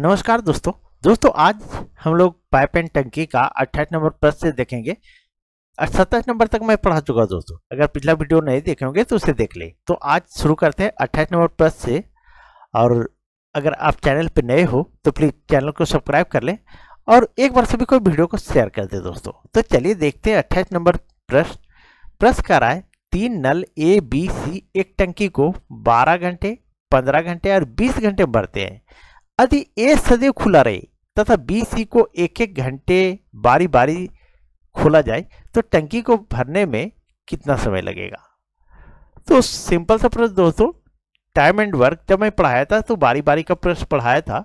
नमस्कार दोस्तों दोस्तों आज हम लोग पाइप एंड टंकी का अट्ठाईस नंबर प्रश्न से देखेंगे सत्ताईस नंबर तक मैं पढ़ा चुका दोस्तों अगर पिछला वीडियो नहीं देखे होंगे तो उसे देख ले तो आज शुरू करते हैं अट्ठाईस नंबर प्रश्न से और अगर आप चैनल पर नए हो तो प्लीज़ चैनल को सब्सक्राइब कर लें और एक बार सभी कोई वीडियो को शेयर कर दे दोस्तों तो चलिए देखते हैं अट्ठाईस नंबर प्रश्न प्रश्न कर रहा है तीन नल ए बी सी एक टंकी को बारह घंटे पंद्रह घंटे और बीस घंटे भरते हैं यदि ए सदैव खुला रहे तथा बी सी को एक एक घंटे बारी बारी खोला जाए तो टंकी को भरने में कितना समय लगेगा तो सिंपल सा प्रश्न दोस्तों टाइम एंड वर्क जब मैं पढ़ाया था तो बारी बारी का प्रश्न पढ़ाया था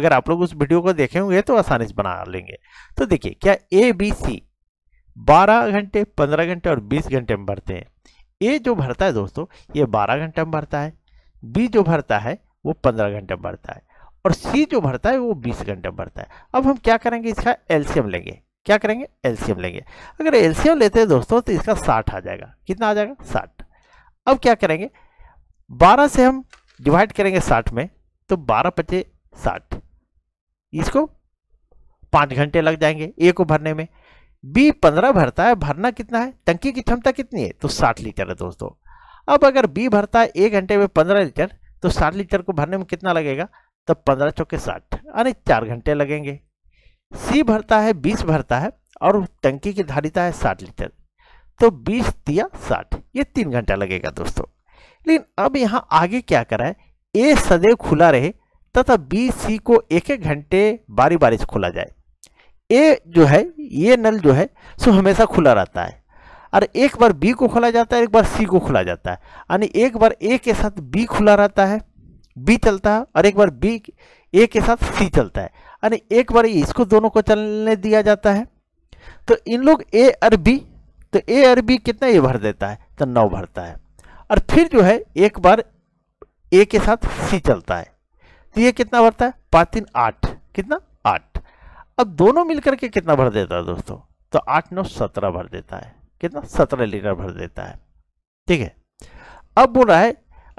अगर आप लोग उस वीडियो को देखे होंगे तो आसानी से बना लेंगे तो देखिए क्या ए बी सी बारह घंटे पंद्रह घंटे और बीस घंटे में भरते हैं ए जो भरता है दोस्तों ये बारह घंटे में भरता है बी जो भरता है वो पंद्रह घंटे में भरता है और सी जो भरता है वो बीस घंटे में भरता है अब हम क्या करेंगे इसका एल्सियम लेंगे क्या करेंगे एल्सियम लेंगे अगर एल्सियम लेते हैं दोस्तों तो इसका साठ आ जाएगा कितना आ जाएगा साठ अब क्या करेंगे बारह से हम डिवाइड करेंगे साठ में तो बारह पचे साठ इसको पाँच घंटे लग जाएंगे ए को भरने में बी पंद्रह भरता है भरना कितना है टंकी की क्षमता कितनी है तो साठ लीटर है दोस्तों अब अगर बी भरता है एक घंटे में पंद्रह लीटर तो साठ लीटर को भरने में कितना लगेगा तो पंद्रह चौके साठ यानी चार घंटे लगेंगे सी भरता है बीस भरता है और टंकी की धारिता है साठ लीटर तो बीस दिया साठ ये तीन घंटा लगेगा दोस्तों लेकिन अब यहाँ आगे क्या करा है ए सदैव खुला रहे तथा बी सी को एक एक घंटे बारी बारी से खोला जाए ए जो है ये नल जो है सो हमेशा खुला रहता है और एक बार बी को खोला जाता है एक बार सी को खोला जाता है यानी एक बार ए के साथ बी खुला रहता है बी चलता है और एक बार बी ए के साथ सी चलता है यानी एक बार इसको दोनों को चलने दिया जाता है तो इन लोग ए और बी तो ए और बी कितना ये भर देता है तो नौ भरता है और फिर जो है एक बार ए के साथ सी चलता है तो ये कितना भरता है पाँच तीन आठ कितना आठ अब दोनों मिलकर के कितना भर देता है दोस्तों तो आठ नौ सत्रह भर देता है कितना सत्रह लीटर भर देता है ठीक है अब बोल रहा है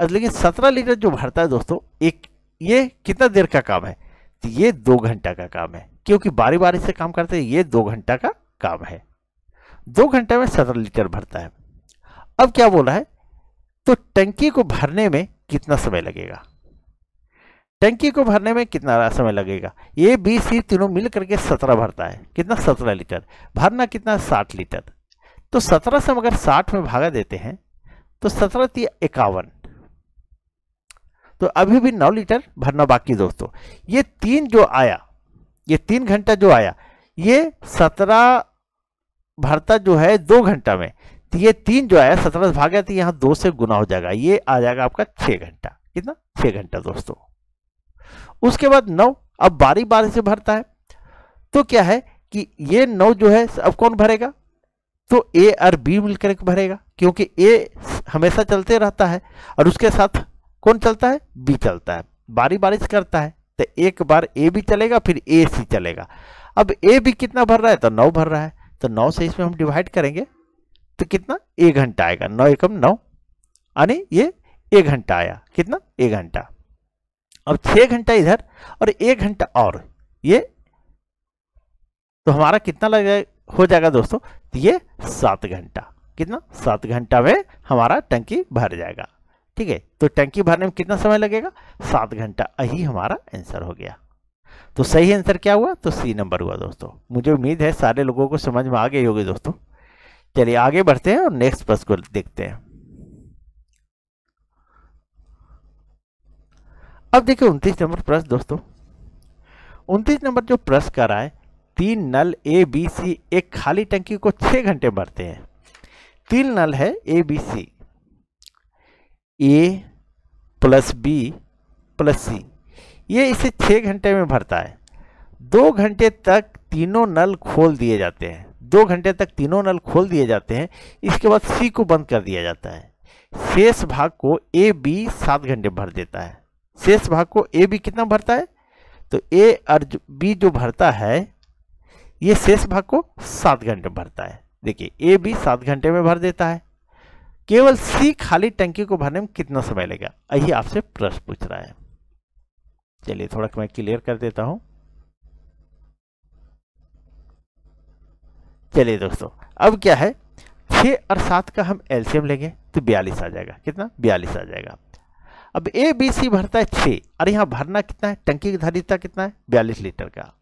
लेकिन सत्रह लीटर जो भरता है दोस्तों एक ये कितना देर का काम है तो ये दो घंटा का काम है क्योंकि बारी बारी से काम करते हैं ये दो घंटा का काम है दो घंटे में सत्रह लीटर भरता है अब क्या बोला है तो टंकी को भरने में कितना समय लगेगा टंकी को भरने में कितना समय लगेगा ये बी सी तीनों मिल करके सत्रह भरता है कितना सत्रह लीटर भरना कितना साठ लीटर तो सत्रह से हम अगर साठ में भागा देते हैं तो सत्रह तीन इक्यावन तो अभी भी नौ लीटर भरना बाकी दोस्तों ये तीन जो आया ये तीन घंटा जो आया ये सत्रह भरता जो है दो घंटा में तो ये तीन जो आया सत्रह भाग गया तो यहाँ दो से गुना हो जाएगा ये आ जाएगा आपका छः घंटा कितना छः घंटा दोस्तों उसके बाद नौ अब बारी बारी से भरता है तो क्या है कि ये नौ जो है अब कौन भरेगा तो ए और बी मिलकर भरेगा क्योंकि ए हमेशा चलते रहता है और उसके साथ कौन चलता है बी चलता है बारी बारिश करता है तो एक बार ए भी चलेगा फिर ए सी चलेगा अब ए भी कितना भर रहा है तो नौ भर रहा है तो नौ से इसमें हम डिवाइड करेंगे तो कितना एक घंटा आएगा नौ एकम नौ यानी ये एक घंटा आया कितना एक घंटा अब छः घंटा इधर और एक घंटा और ये तो हमारा कितना लग हो जाएगा दोस्तों तो ये सात घंटा कितना सात घंटा में हमारा टंकी भर जाएगा ठीक है तो टंकी भरने में कितना समय लगेगा सात घंटा यही हमारा आंसर हो गया तो सही आंसर क्या हुआ तो सी नंबर हुआ दोस्तों मुझे उम्मीद है सारे लोगों को समझ में आ गई होगी दोस्तों चलिए आगे बढ़ते हैं और नेक्स्ट प्रश्न को देखते हैं अब देखिए उनतीस नंबर प्रश्न दोस्तों उनतीस नंबर जो प्रश्न कर रहा है तीन नल ए बी सी एक खाली टंकी को छह घंटे भरते हैं तीन नल है A B C A plus B plus C ये इसे छः घंटे में भरता है दो घंटे तक तीनों नल खोल दिए जाते हैं दो घंटे तक तीनों नल खोल दिए जाते हैं इसके बाद सी को बंद कर दिया जाता है शेष भाग को ए बी सात घंटे भर देता है शेष भाग को ए बी कितना भरता है तो ए और बी जो भरता है ये शेष भाग को सात घंटे भरता है देखिए ए बी सात घंटे में भर देता है केवल सी खाली टंकी को भरने में कितना समय लगेगा यही आपसे प्रश्न पूछ रहा है चलिए थोड़ा मैं क्लियर कर देता हूं चलिए दोस्तों अब क्या है छह और सात का हम एलसीएम लेंगे तो बयालीस आ जाएगा कितना बयालीस आ जाएगा अब ए बी सी भरता है छह और यहां भरना कितना है टंकी की धारिता कितना है बयालीस लीटर का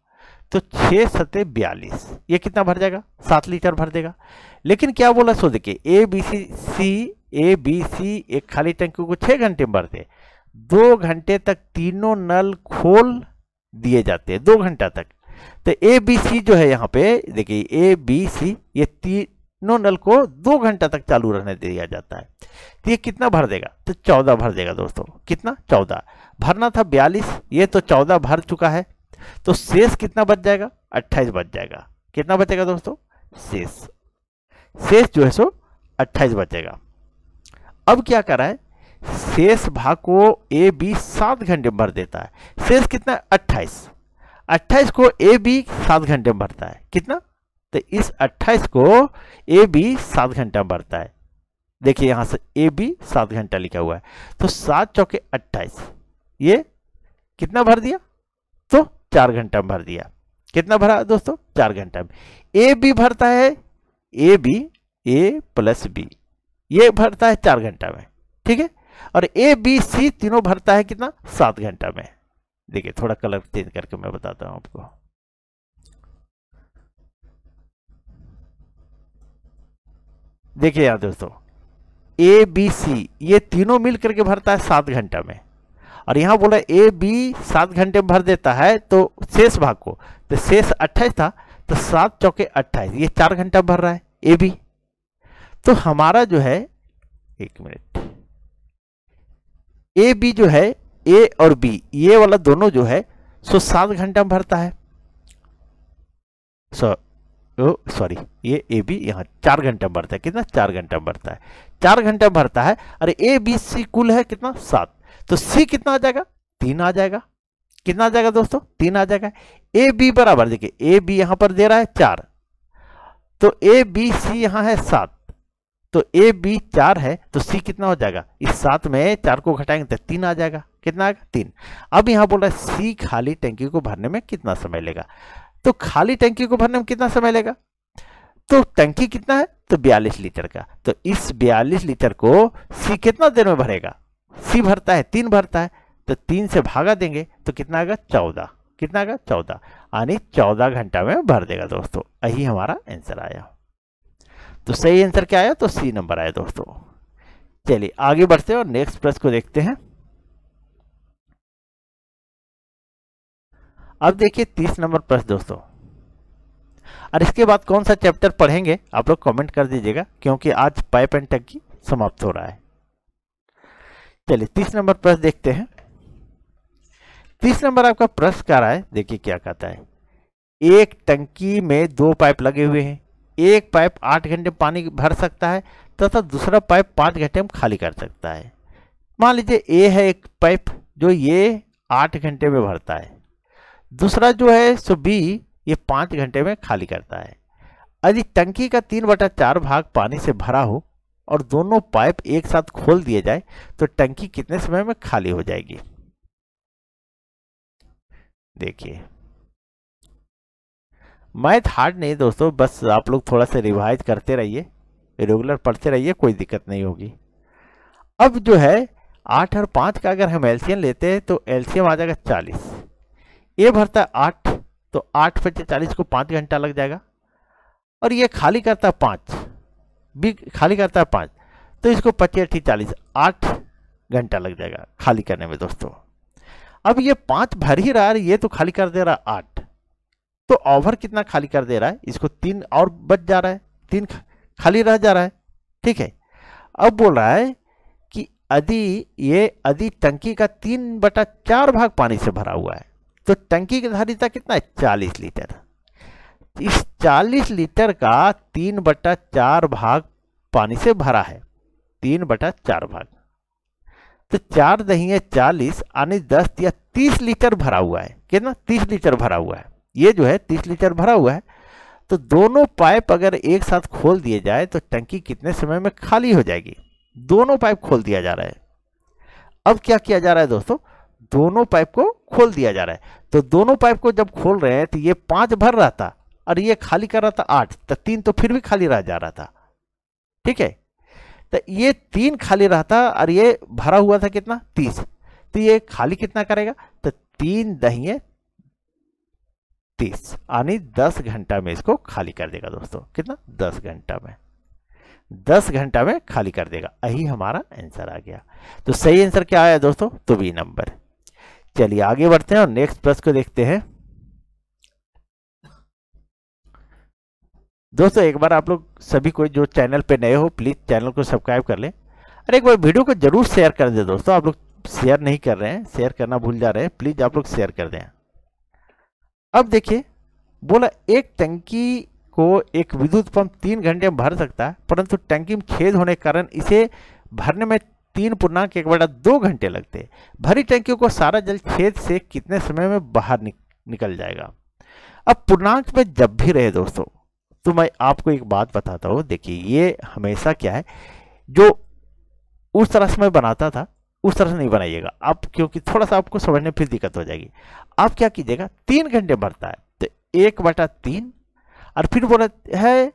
तो छः सते बयालीस ये कितना भर जाएगा सात लीटर भर देगा लेकिन क्या बोला सो देखिए ए बी सी सी ए बी सी एक खाली टंकी को छः घंटे में भर दे दो घंटे तक तीनों नल खोल दिए जाते हैं दो घंटा तक तो ए बी सी जो है यहाँ पे देखिए ए बी सी ये तीनों नल को दो घंटा तक चालू रहने दिया जाता है तो ये कितना भर देगा तो चौदह भर देगा दोस्तों कितना चौदह भरना था बयालीस ये तो चौदह भर चुका है तो शेष कितना बच जाएगा अट्ठाईस बच जाएगा कितना बचेगा दोस्तों शेष शेष जो है सो अट्ठाईस बचेगा अब क्या कर रहा है शेष भाग को ए बी सात घंटे में भर देता है शेष कितना अट्ठाईस अट्ठाईस को ए बी सात घंटे में भरता है कितना तो इस अट्ठाईस को ए बी सात घंटे में भरता है देखिए यहां से ए बी सात घंटा लिखा हुआ है तो सात चौके अट्ठाईस ये कितना भर दिया तो चार घंटा में भर दिया कितना भरा दोस्तों चार घंटा में ए बी भरता है A B A plus B ये भरता है चार घंटा में ठीक है और ए बी सी तीनों भरता है कितना सात घंटा में देखिए थोड़ा कलर चेंज करके मैं बताता हूं आपको देखिए यार दोस्तों ए बी सी ये तीनों मिल करके भरता है सात घंटा में और यहाँ बोला ए बी सात घंटे में भर देता है तो शेष भाग को तो शेष अट्ठाईस था तो सात चौके अट्ठाईस ये चार घंटा भर रहा है ए बी तो हमारा जो है एक मिनट ए बी जो है ए और बी ये वाला दोनों जो है सो सात घंटा में भरता है सो सॉरी ये ए बी यहाँ चार घंटा भरता है कितना चार घंटा भरता है चार घंटा भरता है अरे ए बी सी कुल है कितना सात तो सी कितना आ जाएगा तीन आ जाएगा कितना आ जाएगा दोस्तों तीन आ जाएगा ए बी बराबर देखिए ए बी यहां पर दे रहा है चार तो ए बी सी यहां है सात तो ए बी चार है तो सी कितना हो जाएगा इस सात में चार को घटाएंगे तो तीन आ जाएगा कितना आएगा तीन अब यहां बोल रहा है सी खाली टैंकी को भरने में कितना समय लेगा तो खाली टैंकी को भरने में कितना समय लेगा तो टंकी कितना है तो 42 लीटर का तो इस 42 लीटर को सी कितना देर में भरेगा सी भरता है तीन भरता है तो तीन से भागा देंगे तो कितना आएगा चौदह कितना आएगा चौदह यानी चौदह घंटा में भर देगा दोस्तों यही हमारा आंसर आया तो सही आंसर क्या आया तो सी नंबर आया दोस्तों चलिए आगे बढ़ते हैं और नेक्स्ट प्रश्न को देखते हैं अब देखिए तीस नंबर प्रश्न दोस्तों और इसके बाद कौन सा चैप्टर पढ़ेंगे आप लोग कमेंट कर दीजिएगा क्योंकि आज पाइप एंड टंकी समाप्त हो रहा है चलिए तीस नंबर प्रश्न देखते हैं तीस नंबर आपका प्रश्न कह रहा है देखिए क्या कहता है एक टंकी में दो पाइप लगे हुए हैं एक पाइप आठ घंटे पानी भर सकता है तथा दूसरा पाइप पाँच घंटे में खाली कर सकता है मान लीजिए ए है एक पाइप जो ये आठ घंटे में भरता है दूसरा जो है सो बी ये पाँच घंटे में खाली करता है यदि टंकी का तीन बटा चार भाग पानी से भरा हो और दोनों पाइप एक साथ खोल दिए जाए तो टंकी कितने समय में खाली हो जाएगी देखिए मैथ हार्ड नहीं दोस्तों बस आप लोग थोड़ा सा रिवाइज करते रहिए रेगुलर पढ़ते रहिए कोई दिक्कत नहीं होगी अब जो है आठ और पाँच का अगर हम एल्सियम लेते हैं तो एल्सियम आ जाएगा चालीस ए भरता आठ तो आठ पच्चीस चालीस को पाँच घंटा लग जाएगा और ये खाली करता पाँच बी खाली करता है पाँच तो इसको पच्चीस अट्ठी चालीस आठ घंटा लग जाएगा खाली करने में दोस्तों अब ये पाँच भर ही रहा है ये तो खाली कर दे रहा है आठ तो ओवर कितना खाली कर दे रहा है इसको तीन और बच जा रहा है तीन खाली रह जा रहा है ठीक है अब बोल रहा है कि यदि ये यदि टंकी का तीन बटा चार भाग पानी से भरा हुआ है तो टंकी की धारिता कितना है चालीस लीटर इस 40 लीटर का तीन बटा चार भाग पानी से भरा है तीन बटा चार भाग तो चार दही चालीस यानी दस या तीस लीटर भरा हुआ है कितना तीस लीटर भरा हुआ है ये जो है तीस लीटर भरा हुआ है तो दोनों पाइप अगर एक साथ खोल दिए जाए तो टंकी कितने समय में खाली हो जाएगी दोनों पाइप खोल दिया जा रहा है अब क्या किया जा रहा है दोस्तों दोनों पाइप को खोल दिया जा रहा है तो दोनों पाइप को जब खोल रहे हैं तो ये पांच भर रहा था और ये खाली कर रहा था आठ तो तीन तो फिर भी खाली रह जा रहा था ठीक है तो ये तीन खाली रहा था और ये भरा हुआ था कितना तीस तो ये खाली कितना करेगा तो तीन दहिए तीस यानी दस घंटा में इसको खाली कर देगा दोस्तों कितना दस घंटा में दस घंटा में खाली कर देगा यही हमारा आंसर आ गया तो सही आंसर क्या आया दोस्तों तो बी नंबर चलिए आगे बढ़ते हैं और नेक्स्ट प्रश्न को देखते हैं दोस्तों एक बार आप लोग सभी कोई जो चैनल पे नए हो प्लीज़ चैनल को सब्सक्राइब कर लें और एक बार वीडियो को जरूर शेयर कर दें दोस्तों आप लोग शेयर नहीं कर रहे हैं शेयर करना भूल जा रहे हैं प्लीज़ आप लोग शेयर कर दें अब देखिए बोला एक टंकी को एक विद्युत पंप तीन घंटे में भर सकता है परंतु टंकी में छेद होने के कारण इसे भरने में तीन पूर्णांक एक बड़ा दो घंटे लगते भरी टंकियों को सारा जल छेद से कितने समय में बाहर निक, निकल जाएगा अब पूर्णांक में जब भी रहे दोस्तों तो मैं आपको एक बात बताता हूँ देखिए ये हमेशा क्या है जो उस तरह से मैं बनाता था उस तरह से नहीं बनाइएगा आप क्योंकि थोड़ा सा आपको समझने फिर दिक्कत हो जाएगी आप क्या कीजिएगा तीन घंटे भरता है तो एक बटा तीन और फिर बोला है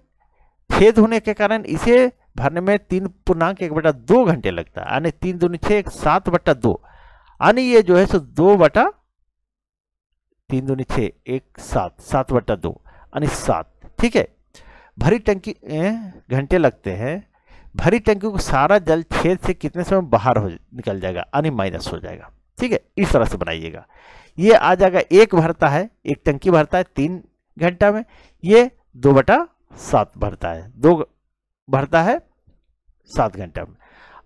छेद होने के कारण इसे भरने में तीन पूर्णांक एक बटा दो घंटे लगता है यानी तीन दूनी छः एक सात बटा दो यानी ये जो है सो दो बटा तीन दूनी छः एक सात सात बटा दो यानी सात ठीक है भरी टंकी घंटे लगते हैं भरी टंकी को सारा जल छेद से कितने समय बाहर हो निकल जाएगा यानी माइनस हो जाएगा ठीक है इस तरह से बनाइएगा ये आ जाएगा एक भरता है एक टंकी भरता है तीन घंटा में ये दो बटा सात भरता है दो भरता है सात घंटा में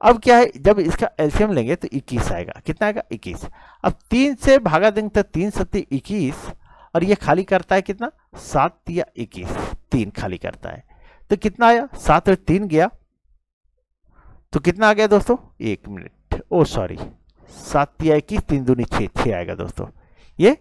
अब क्या है जब इसका एल्शियम लेंगे तो इक्कीस आएगा कितना आएगा इक्कीस अब तीन से भागा देंगे तो तीन सत्य इक्कीस और ये खाली करता है कितना सात या इक्कीस तीन खाली करता है तो कितना आया सात और तीन गया तो कितना आ गया दोस्तों एक मिनट ओ सॉरी सात या इक्कीस तीन दूनी छः छः आएगा दोस्तों ये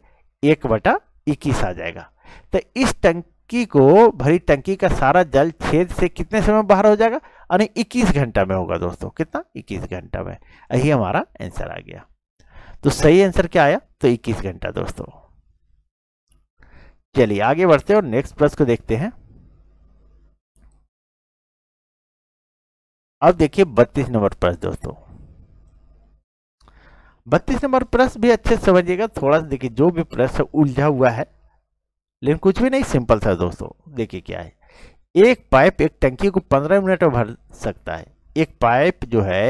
एक बटा इक्कीस आ जाएगा तो इस टंकी को भरी टंकी का सारा जल छेद से कितने समय बाहर हो जाएगा यानी इक्कीस घंटा में होगा दोस्तों कितना इक्कीस घंटा में यही हमारा आंसर आ गया तो सही आंसर क्या आया तो इक्कीस घंटा दोस्तों चलिए आगे बढ़ते हैं और नेक्स्ट प्लस को देखते हैं अब देखिए बत्तीस नंबर प्रश्न दोस्तों बत्तीस नंबर प्रश्न भी अच्छे से समझिएगा थोड़ा सा देखिए जो भी प्रश्न उलझा हुआ है लेकिन कुछ भी नहीं सिंपल था दोस्तों देखिए क्या है एक पाइप एक टंकी को पंद्रह मिनट में भर सकता है एक पाइप जो है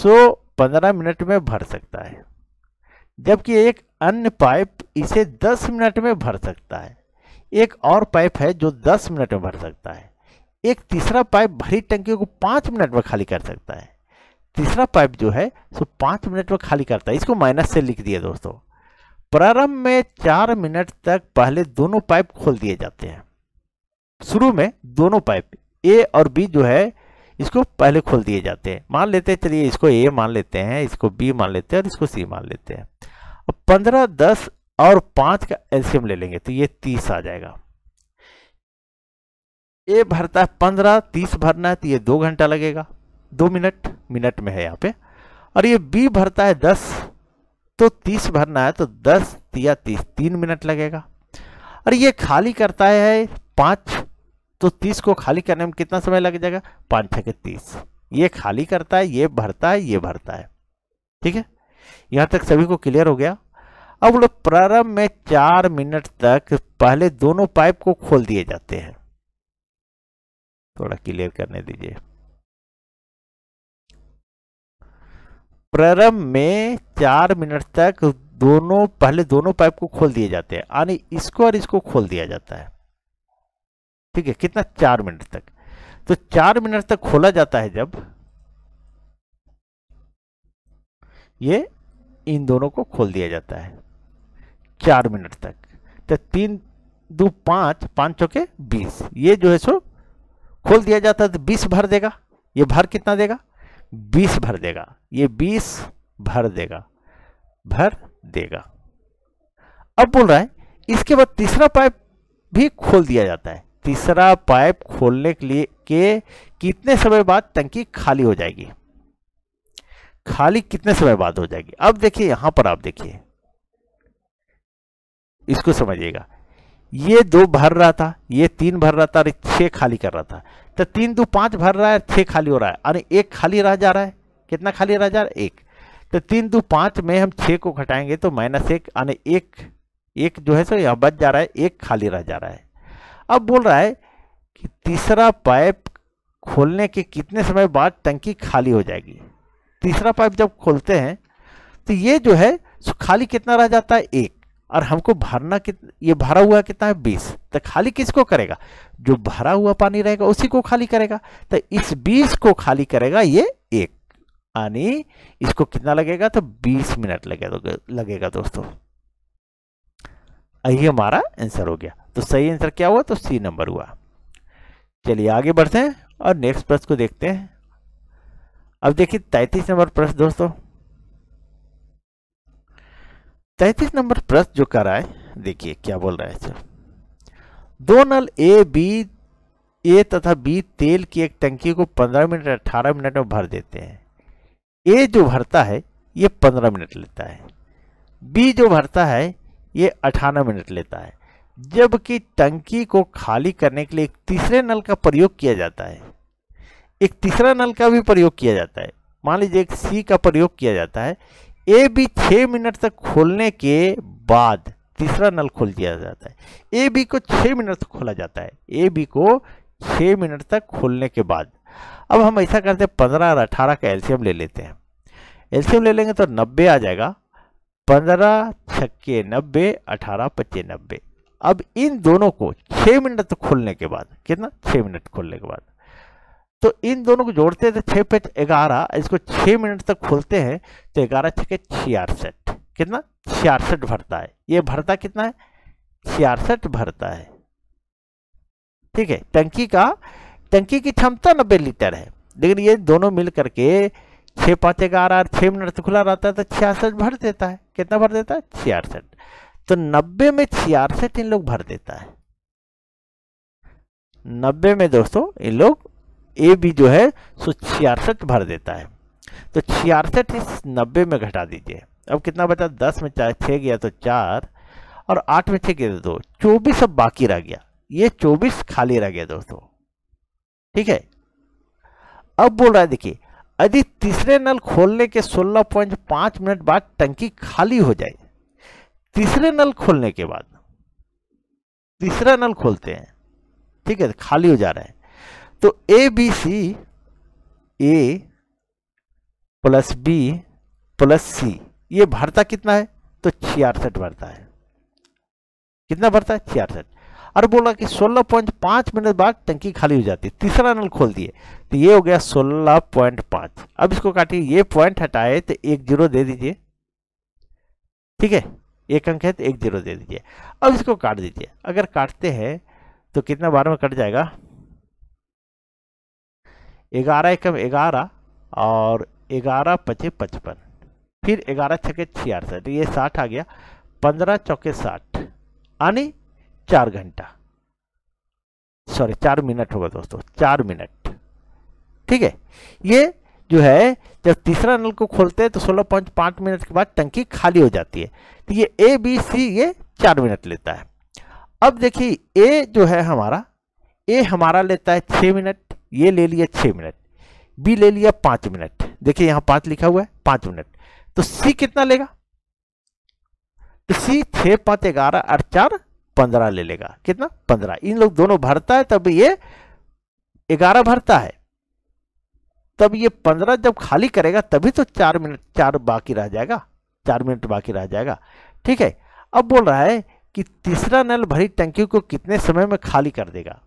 सो पंद्रह मिनट में भर सकता है जबकि एक अन्य पाइप इसे 10 मिनट में भर सकता है एक और पाइप है जो 10 मिनट में भर सकता है एक तीसरा पाइप भरी टंकी को 5 मिनट में खाली कर सकता है तीसरा पाइप जो है सो 5 मिनट में खाली करता है इसको माइनस से लिख दिया दोस्तों प्रारंभ में चार मिनट तक पहले दोनों पाइप खोल दिए जाते हैं शुरू में दोनों पाइप ए और बी जो है इसको पहले खोल दिए जाते हैं मान लेते हैं चलिए इसको ए मान लेते हैं इसको बी मान लेते हैं और इसको सी मान लेते हैं पंद्रह दस और पांच का एल्सियम ले लेंगे तो ये तीस आ जाएगा ए भरता है पंद्रह तीस भरना है तो ये दो घंटा लगेगा दो मिनट मिनट में है यहाँ पे और ये बी भरता है दस तो तीस भरना है तो दस या तीस तीन मिनट लगेगा और ये खाली करता है पांच तो तीस को खाली करने में कितना समय लग जाएगा पांच छह के तीस ये खाली करता है ये भरता है ये भरता है ठीक है यहाँ तक सभी को क्लियर हो गया अब लोग प्रारंभ में चार मिनट तक पहले दोनों पाइप को खोल दिए जाते हैं थोड़ा क्लियर करने दीजिए प्रारंभ में चार मिनट तक दोनों पहले दोनों पाइप को खोल दिए जाते हैं यानी इसको और इसको खोल दिया जाता है ठीक है कितना चार मिनट तक तो चार मिनट तक खोला जाता है जब ये इन दोनों को खोल दिया जाता है चार मिनट तक तो तीन दो पाँच पाँच चौके बीस ये जो है सो खोल दिया जाता है तो बीस भर देगा ये भर कितना देगा बीस भर देगा ये बीस भर देगा भर देगा अब बोल रहा है इसके बाद तीसरा पाइप भी खोल दिया जाता है तीसरा पाइप खोलने के लिए के कितने समय बाद टंकी खाली हो जाएगी खाली कितने समय बाद हो जाएगी अब देखिए यहां पर आप देखिए इसको समझिएगा ये दो भर रहा था ये तीन भर रहा था और छह खाली कर रहा था तो तीन दो पांच भर रहा है छह खाली हो रहा है अरे एक खाली रह जा रहा है कितना खाली रह जा रहा है एक तो तीन दो पांच में हम छः को घटाएंगे तो माइनस एक यानी एक एक जो है सो यहाँ बच जा रहा है एक खाली रह जा रहा है अब बोल रहा है कि तीसरा पाइप खोलने के कितने समय बाद टंकी खाली हो जाएगी तीसरा पाइप जब खोलते हैं तो ये जो है खाली कितना रह जाता है एक और हमको भरना कित ये भरा हुआ कितना है बीस तो खाली किसको करेगा जो भरा हुआ पानी रहेगा उसी को खाली करेगा तो इस बीस को खाली करेगा ये एक यानी इसको कितना लगेगा तो बीस मिनट लगेगा लगेगा दोस्तों यही हमारा आंसर हो गया तो सही आंसर क्या हुआ तो सी नंबर हुआ चलिए आगे बढ़ते हैं और नेक्स्ट प्रश्न को देखते हैं अब देखिए तैतीस नंबर प्रश्न दोस्तों तैतीस नंबर प्रश्न जो कर रहा है देखिए क्या बोल रहा है सर दो नल ए बी ए तथा बी तेल की एक टंकी को 15 मिनट 18 मिनट में भर देते हैं ए जो भरता है ये 15 मिनट लेता है बी जो भरता है ये 18 मिनट लेता है जबकि टंकी को खाली करने के लिए एक तीसरे नल का प्रयोग किया जाता है एक तीसरा नल का भी प्रयोग किया जाता है मान लीजिए एक सी का प्रयोग किया जाता है ए बी छः मिनट तक खोलने के बाद तीसरा नल खोल दिया जाता है ए बी को छः मिनट तक खोला जाता है ए बी को छः मिनट तक खोलने के बाद अब हम ऐसा करते हैं पंद्रह और अठारह का एल्शियम ले लेते हैं एल्शियम ले लेंगे तो नब्बे आ जाएगा पंद्रह छक्के नब्बे अठारह पच्चे नब्बे अब इन दोनों को छः मिनट तक खोलने के बाद कितना छः मिनट खोलने के बाद तो इन दोनों को जोड़ते हैं तो छः पे ग्यारह इसको छः मिनट तक खोलते हैं तो ग्यारह छः छियासठ कितना छियासठ भरता है ये भरता कितना है छियासठ भरता है ठीक है टंकी का टंकी की क्षमता नब्बे लीटर है लेकिन ये दोनों मिल करके छः पाँच ग्यारह और छः मिनट तक खुला रहता है तो छियासठ भर देता है कितना भर देता है छियासठ तो नब्बे में छियासठ इन लोग भर देता है नब्बे में दोस्तों इन लोग ए बी जो है सो छियासठ भर देता है तो छियासठ इस नब्बे में घटा दीजिए अब कितना बचा दस में चार छः गया तो चार और आठ में छः गया तो दो चौबीस अब बाकी रह गया ये चौबीस खाली रह गया दोस्तों ठीक है अब बोल रहा है देखिए यदि तीसरे नल खोलने के सोलह पॉइंट पांच मिनट बाद टंकी खाली हो जाए तीसरे नल खोलने के बाद तीसरा नल खोलते हैं ठीक है खाली हो जा रहा है तो A B C A plus B plus C ये भरता कितना है तो छियासठ भरता है कितना भरता है छियासठ और बोला कि सोलह पॉइंट पांच मिनट बाद टंकी खाली हो जाती है तीसरा नल खोल दिए तो ये हो गया सोलह पॉइंट पांच अब इसको काटिए ये पॉइंट हटाए तो एक जीरो दे दीजिए ठीक है एक अंक है तो एक जीरो दे दीजिए अब इसको काट दीजिए अगर काटते हैं तो कितना बार में कट जाएगा ग्यारह एकम ग्यारह और ग्यारह पचे पचपन फिर ग्यारह छके छियासठ तो ये साठ आ गया पंद्रह चौके साठ यानी चार घंटा सॉरी चार मिनट होगा दोस्तों चार मिनट ठीक है ये जो है जब तीसरा नल को खोलते हैं तो सोलह पॉइंट पाँच मिनट के बाद टंकी खाली हो जाती है तो ये ए बी सी ये चार मिनट लेता है अब देखिए ए जो है हमारा ए हमारा लेता है छः मिनट ये ले लिया छः मिनट बी ले लिया पाँच मिनट देखिए यहाँ पाँच लिखा हुआ है पाँच मिनट तो सी कितना लेगा तो सी छः पाँच ग्यारह और चार पंद्रह ले लेगा कितना पंद्रह इन लोग दोनों भरता है तब ये ग्यारह भरता है तब ये पंद्रह जब खाली करेगा तभी तो चार मिनट चार बाकी रह जाएगा चार मिनट बाकी रह जाएगा ठीक है अब बोल रहा है कि तीसरा नल भरी टंकी को कितने समय में खाली कर देगा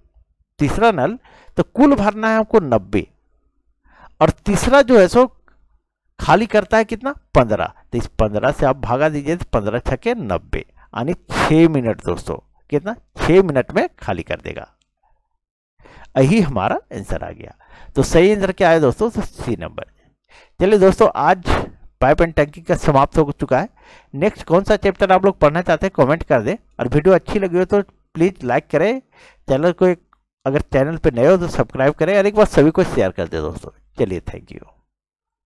तीसरा नल तो कुल भरना है हमको नब्बे और तीसरा जो है सो खाली करता है कितना पंद्रह तो इस पंद्रह से आप भागा दीजिए तो पंद्रह छके नब्बे यानी छः मिनट दोस्तों कितना छः मिनट में खाली कर देगा यही हमारा आंसर आ गया तो सही आंसर क्या है दोस्तों तो सी नंबर चलिए दोस्तों आज पाइप एंड टंकी का समाप्त हो चुका है नेक्स्ट कौन सा चैप्टर आप लोग पढ़ना चाहते हैं कमेंट कर दें और वीडियो अच्छी लगी हो तो प्लीज़ लाइक करें चैनल को एक अगर चैनल पर नए हो तो सब्सक्राइब करें और एक बार सभी को शेयर कर दे दोस्तों चलिए थैंक यू